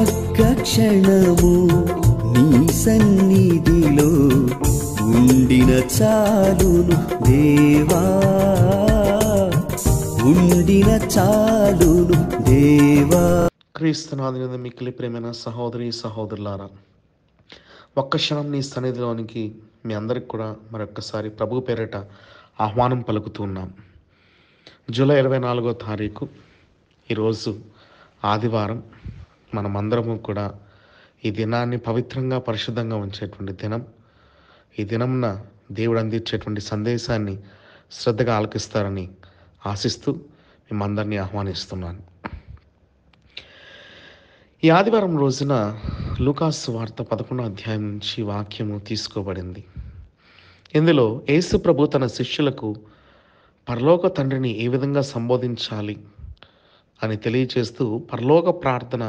ఒక్క క్షణము నీ సన్నిధిలో ఉండిన చాలును దేవా ఉండిన చాలును దేవా క్రీస్తునాథుని మిక్కిలి ప్రేమైన సహోదరి సహోదరులారా ఒక్క క్షణం నీ సన్నిధిలోనికి మీ అందరికి కూడా మరొక్కసారి ప్రభు పేరిట ఆహ్వానం పలుకుతున్నాం జూలై ఇరవై నాలుగో తారీఖు ఈరోజు ఆదివారం మనమందరము కూడా ఈ దినాన్ని పవిత్రంగా పరిశుద్ధంగా ఉంచేటువంటి దినం ఈ దినంన దేవుడు అందించేటువంటి సందేశాన్ని శ్రద్ధగా ఆలకిస్తారని ఆశిస్తూ మిమ్మందరినీ ఆహ్వానిస్తున్నాను ఈ ఆదివారం రోజున లూకాస్ వార్త పదకొండో అధ్యాయం నుంచి వాక్యము తీసుకోబడింది ఇందులో యేసు ప్రభు తన శిష్యులకు పరలోక తండ్రిని ఏ విధంగా సంబోధించాలి అని తెలియచేస్తూ పరలోక ప్రార్థన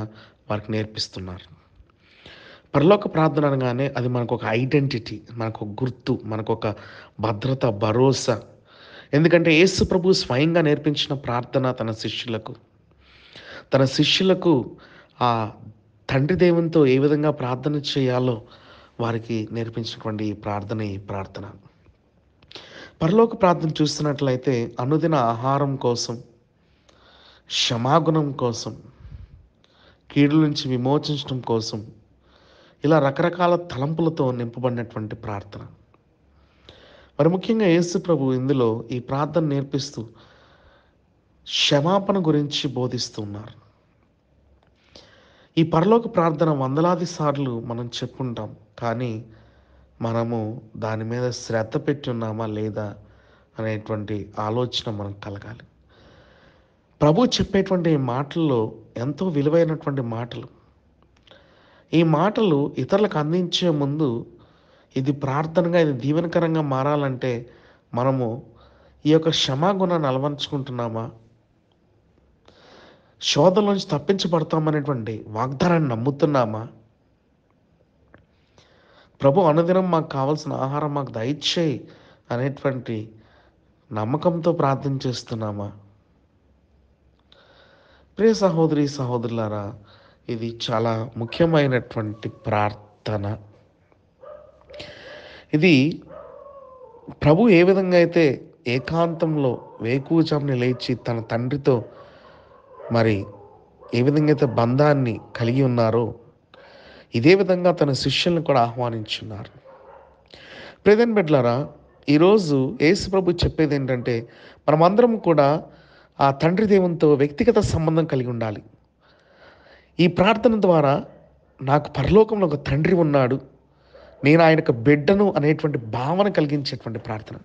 వారికి నేర్పిస్తున్నారు పరలోక ప్రార్థన అనగానే అది మనకు ఒక ఐడెంటిటీ మనకు ఒక గుర్తు మనకు ఒక భద్రత భరోసా ఎందుకంటే యేసు ప్రభు స్వయంగా నేర్పించిన ప్రార్థన తన శిష్యులకు తన శిష్యులకు ఆ తండ్రి దేవునితో ఏ విధంగా ప్రార్థన చేయాలో వారికి నేర్పించినటువంటి ప్రార్థన ఈ ప్రార్థన పరలోక ప్రార్థన చూస్తున్నట్లయితే అనుదిన ఆహారం కోసం క్షమాగుణం కోసం కీడు నుంచి విమోచించడం కోసం ఇలా రకరకాల తలంపులతో నింపబడినటువంటి ప్రార్థన మరి ముఖ్యంగా యేసు ప్రభు ఇందులో ఈ ప్రార్థన నేర్పిస్తూ క్షమాపణ గురించి బోధిస్తున్నారు ఈ పరలోక ప్రార్థన వందలాది సార్లు మనం చెప్పుంటాం కానీ మనము దాని మీద శ్రద్ధ పెట్టి ఉన్నామా లేదా అనేటువంటి ఆలోచన మనకు కలగాలి ప్రభు చెప్పేటువంటి మాటల్లో ఎంతో విలువైనటువంటి మాటలు ఈ మాటలు ఇతరులకు అందించే ముందు ఇది ప్రార్థనగా ఇది దీవెనకరంగా మారాలంటే మనము ఈ యొక్క క్షమాగుణాన్ని అలవరుచుకుంటున్నామా శోధలోంచి తప్పించబడతామనేటువంటి వాగ్దానాన్ని నమ్ముతున్నామా ప్రభు అనుదినం మాకు కావాల్సిన ఆహారం మాకు దయచేయి అనేటువంటి నమ్మకంతో ప్రార్థన చేస్తున్నామా ప్రియ సహోదరి సహోదరులారా ఇది చాలా ముఖ్యమైనటువంటి ప్రార్థన ఇది ప్రభు ఏ విధంగా అయితే ఏకాంతంలో వేకూజాముని లేచి తన తండ్రితో మరి ఏ విధంగా అయితే బంధాన్ని కలిగి ఉన్నారో ఇదే విధంగా తన శిష్యులను కూడా ఆహ్వానించున్నారు ప్రేదన్ బిడ్లారా ఈరోజు యేసు ప్రభు చెప్పేది ఏంటంటే మనమందరం కూడా ఆ తండ్రి దేవునితో వ్యక్తిగత సంబంధం కలిగి ఉండాలి ఈ ప్రార్థన ద్వారా నాకు పరలోకంలో ఒక తండ్రి ఉన్నాడు నేను ఆయనకు బిడ్డను అనేటువంటి భావన కలిగించేటువంటి ప్రార్థన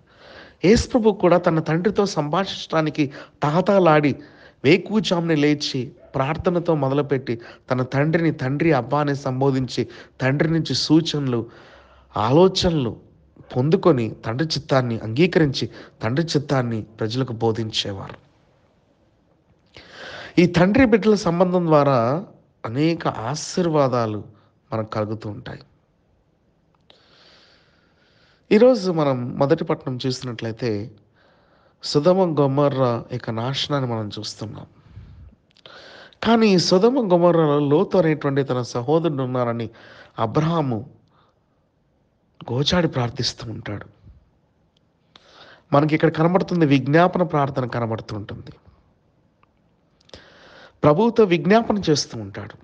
యేసుప్రభు కూడా తన తండ్రితో సంభాషించడానికి తాతాలాడి వేకూచాముని లేచి ప్రార్థనతో మొదలుపెట్టి తన తండ్రిని తండ్రి అబ్బాని సంబోధించి తండ్రి నుంచి సూచనలు ఆలోచనలు పొందుకొని తండ్రి చిత్తాన్ని అంగీకరించి తండ్రి చిత్తాన్ని ప్రజలకు బోధించేవారు ఈ తండ్రి బిడ్డల సంబంధం ద్వారా అనేక ఆశీర్వాదాలు మనకు కలుగుతూ ఉంటాయి ఈరోజు మనం మొదటి పట్టణం చూసినట్లయితే సుధమ గొమర్ర యొక్క నాశనాన్ని మనం చూస్తున్నాం కానీ సుధమ గొమర్రలో లోతు అనేటువంటి తన సహోదరుడు ఉన్నారని అబ్రహాము గోచాడి ప్రార్థిస్తూ ఉంటాడు మనకి ఇక్కడ కనబడుతుంది విజ్ఞాపన ప్రార్థన కనబడుతుంటుంది ప్రభువుతో విజ్ఞాపన చేస్తూ ఉంటాడు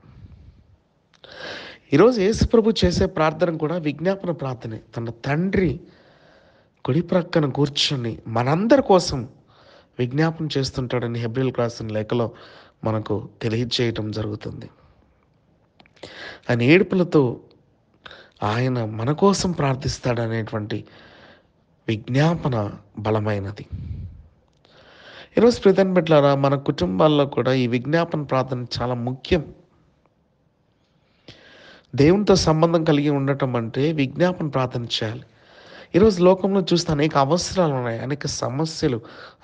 ఈరోజు ప్రభు చేసే ప్రార్థన కూడా విజ్ఞాపన ప్రార్థనే తన తండ్రి కుడి ప్రక్కన కూర్చొని మనందరి కోసం విజ్ఞాపన చేస్తుంటాడని హెబ్రిల్ క్రాసిన లేఖలో మనకు తెలియజేయటం జరుగుతుంది ఆయన ఏడుపులతో ఆయన మన కోసం ప్రార్థిస్తాడనేటువంటి విజ్ఞాపన బలమైనది ఈరోజు ప్రధాని పెట్టారా మన కుటుంబాల్లో కూడా ఈ విజ్ఞాపన ప్రార్థన చాలా ముఖ్యం దేవునితో సంబంధం కలిగి ఉండటం అంటే విజ్ఞాపన ప్రార్థన చేయాలి ఈరోజు లోకంలో చూస్తే అనేక అవసరాలు ఉన్నాయి అనేక సమస్యలు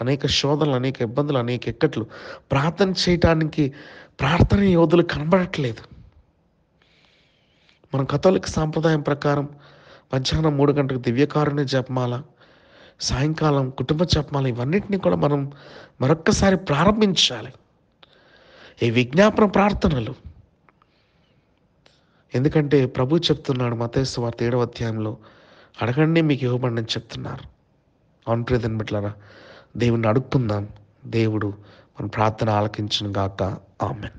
అనేక శోధనలు అనేక ఇబ్బందులు అనేక ఎక్కట్లు ప్రార్థన చేయటానికి ప్రార్థన యోధులు కనబడట్లేదు మన కథోలిక సాంప్రదాయం ప్రకారం మధ్యాహ్నం మూడు గంటలకు దివ్యకారుణ్య జపమాల సాయంకాలం కుటుంబ చెప్పాలి ఇవన్నిటిని కూడా మనం మరొక్కసారి ప్రారంభించాలి ఈ విజ్ఞాపన ప్రార్థనలు ఎందుకంటే ప్రభు చెప్తున్నాడు మతేసు వార్త ఏడవ అధ్యాయంలో అడగండి మీకు ఇవ్వబడి చెప్తున్నారు అవును ప్రియదని బిడ్డలరా దేవుణ్ణి అడుక్కుందాం దేవుడు మన ప్రార్థన ఆలకించను గాక ఆమెన్